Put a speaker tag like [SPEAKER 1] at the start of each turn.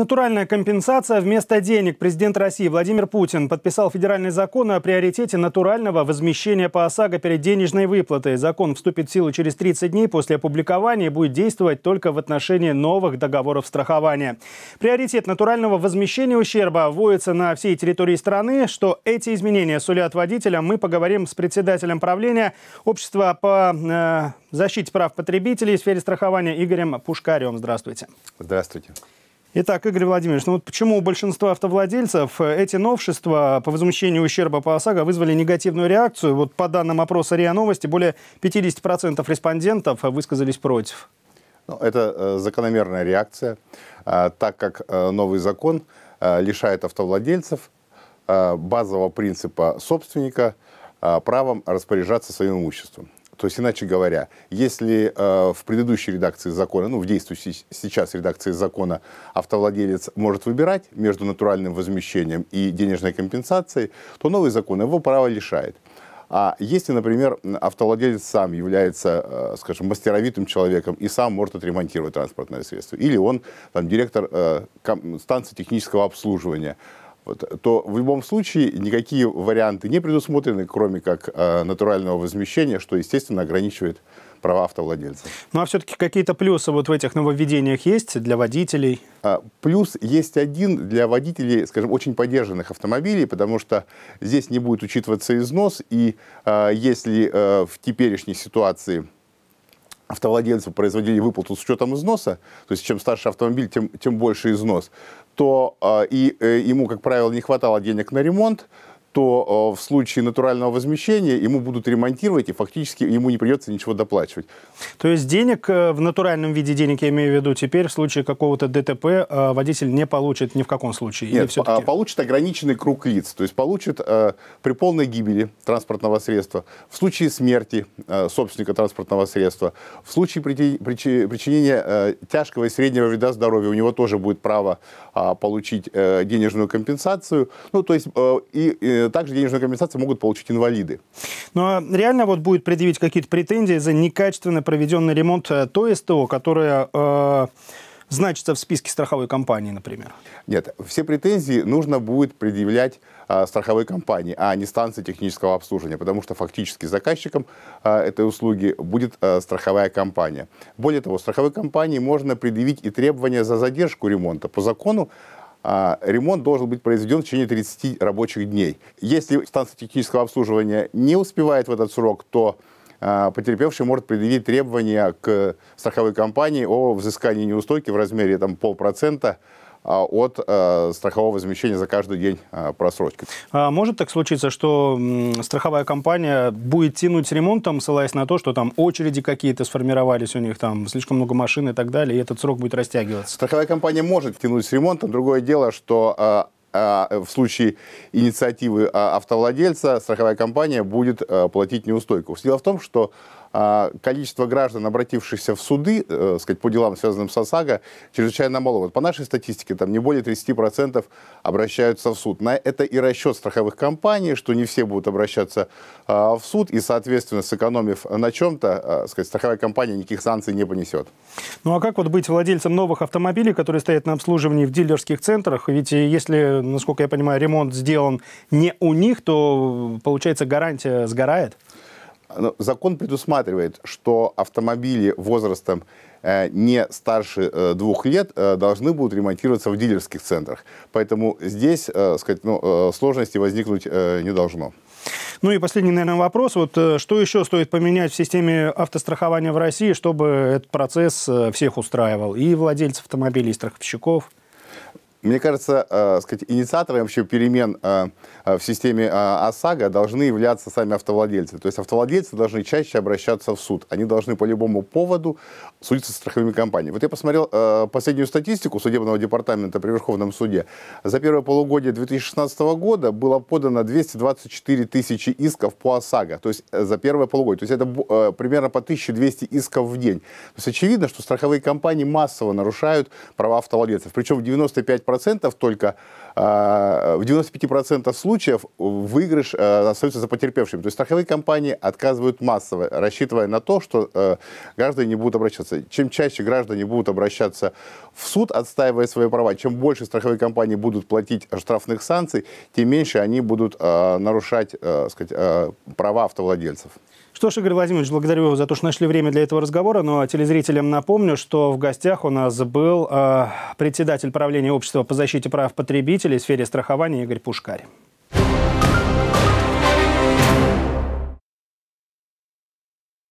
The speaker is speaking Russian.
[SPEAKER 1] Натуральная компенсация вместо денег. Президент России Владимир Путин подписал федеральный закон о приоритете натурального возмещения по ОСАГО перед денежной выплатой. Закон вступит в силу через 30 дней после опубликования и будет действовать только в отношении новых договоров страхования. Приоритет натурального возмещения ущерба вводится на всей территории страны. Что эти изменения сулят водителям, мы поговорим с председателем правления общества по э, защите прав потребителей в сфере страхования Игорем Пушкарем. Здравствуйте. Здравствуйте. Итак, Игорь Владимирович, ну вот почему у большинства автовладельцев э, эти новшества по возмещению ущерба по ОСАГО вызвали негативную реакцию? Вот по данным опроса РИА Новости, более 50% респондентов высказались против.
[SPEAKER 2] Ну, это э, закономерная реакция, э, так как э, новый закон э, лишает автовладельцев э, базового принципа собственника э, правом распоряжаться своим имуществом. То есть, иначе говоря, если э, в предыдущей редакции закона, ну, в действующей сейчас редакции закона, автовладелец может выбирать между натуральным возмещением и денежной компенсацией, то новый закон его права лишает. А если, например, автовладелец сам является, э, скажем, мастеровитым человеком и сам может отремонтировать транспортное средство, или он там, директор э, станции технического обслуживания, вот, то в любом случае никакие варианты не предусмотрены, кроме как э, натурального возмещения, что, естественно, ограничивает права автовладельца. Ну а все-таки какие-то плюсы вот в этих нововведениях есть для водителей? А, плюс есть один для водителей, скажем, очень поддержанных автомобилей, потому что здесь не будет учитываться износ, и а, если а, в теперешней ситуации автовладельцы производили выплату с учетом износа, то есть чем старше автомобиль, тем, тем больше износ, то э, и э, ему, как правило, не хватало денег на ремонт, то в случае натурального возмещения ему будут ремонтировать, и фактически ему не придется ничего доплачивать.
[SPEAKER 1] То есть денег э, в натуральном виде денег, я имею в виду, теперь в случае какого-то ДТП э, водитель не получит ни в каком случае? Нет, Или
[SPEAKER 2] а получит ограниченный круг лиц, то есть получит э, при полной гибели транспортного средства, в случае смерти собственника транспортного средства, в случае причинения тяжкого и среднего вреда здоровью у него тоже будет право а, получить денежную компенсацию, ну то есть и также денежную компенсацию могут получить инвалиды.
[SPEAKER 1] Ну а реально вот будет предъявить какие-то претензии за некачественно проведенный ремонт э, то СТО, которое... Э значится в списке страховой компании, например? Нет, все претензии
[SPEAKER 2] нужно будет предъявлять э, страховой компании, а не станции технического обслуживания, потому что фактически заказчиком э, этой услуги будет э, страховая компания. Более того, страховой компании можно предъявить и требования за задержку ремонта. По закону а ремонт должен быть произведен в течение 30 рабочих дней. Если станция технического обслуживания не успевает в этот срок, то а, потерпевший может предъявить требования к страховой компании о взыскании неустойки в размере там, полпроцента а, от а, страхового возмещения за каждый день а, просрочки.
[SPEAKER 1] может так случиться, что страховая компания будет тянуть с ремонтом, ссылаясь на то, что там очереди какие-то сформировались у них, там слишком много машин и так далее, и этот срок будет растягиваться?
[SPEAKER 2] Страховая компания может тянуть с ремонтом. Другое дело, что в случае инициативы автовладельца страховая компания будет платить неустойку. Дело в том, что а количество граждан, обратившихся в суды, э, сказать, по делам, связанным с ОСАГО, чрезвычайно мало. Вот по нашей статистике, там не более 30% обращаются в суд. На это и расчет страховых компаний, что не все будут обращаться э, в суд, и, соответственно, сэкономив на чем-то, э, а, сказать, страховая компания никаких санкций не понесет.
[SPEAKER 1] Ну а как вот быть владельцем новых автомобилей, которые стоят на обслуживании в дилерских центрах? Ведь э, если, насколько я понимаю, ремонт сделан не у них, то, получается, гарантия сгорает?
[SPEAKER 2] Ну, закон предусматривает, что автомобили возрастом э, не старше э, двух лет э, должны будут ремонтироваться в дилерских центрах. Поэтому здесь сказать, ну, сложности возникнуть не должно.
[SPEAKER 1] Ну и последний, наверное, вопрос. Вот что еще стоит поменять в системе автострахования в России, чтобы этот процесс всех устраивал? И владельцев автомобилей, и страховщиков?
[SPEAKER 2] Мне кажется, э, сказать, инициатором вообще перемен э, э, в системе э, ОСАГО должны являться сами автовладельцы. То есть автовладельцы должны чаще обращаться в суд. Они должны по любому поводу судиться с страховыми компаниями. Вот я посмотрел э, последнюю статистику судебного департамента при Верховном суде. За первое полугодие 2016 года было подано 224 тысячи исков по ОСАГО. То есть э, за первое полугодие. То есть это э, примерно по 1200 исков в день. То есть очевидно, что страховые компании массово нарушают права автовладельцев. Причем в 95% 95% только, а, в 95% случаев выигрыш э, остается за потерпевшим. То есть страховые компании отказывают массово, рассчитывая на то, что э, граждане не будут обращаться. Чем чаще граждане будут обращаться в суд, отстаивая свои права, чем больше страховые компании будут платить штрафных санкций, тем меньше они будут э, нарушать сказать, права автовладельцев.
[SPEAKER 1] Что ж, Игорь Владимирович, благодарю за то, что нашли время для этого разговора, но ну, а телезрителям напомню, что в гостях у нас был э, председатель правления общества по защите прав потребителей в сфере страхования Игорь Пушкарь.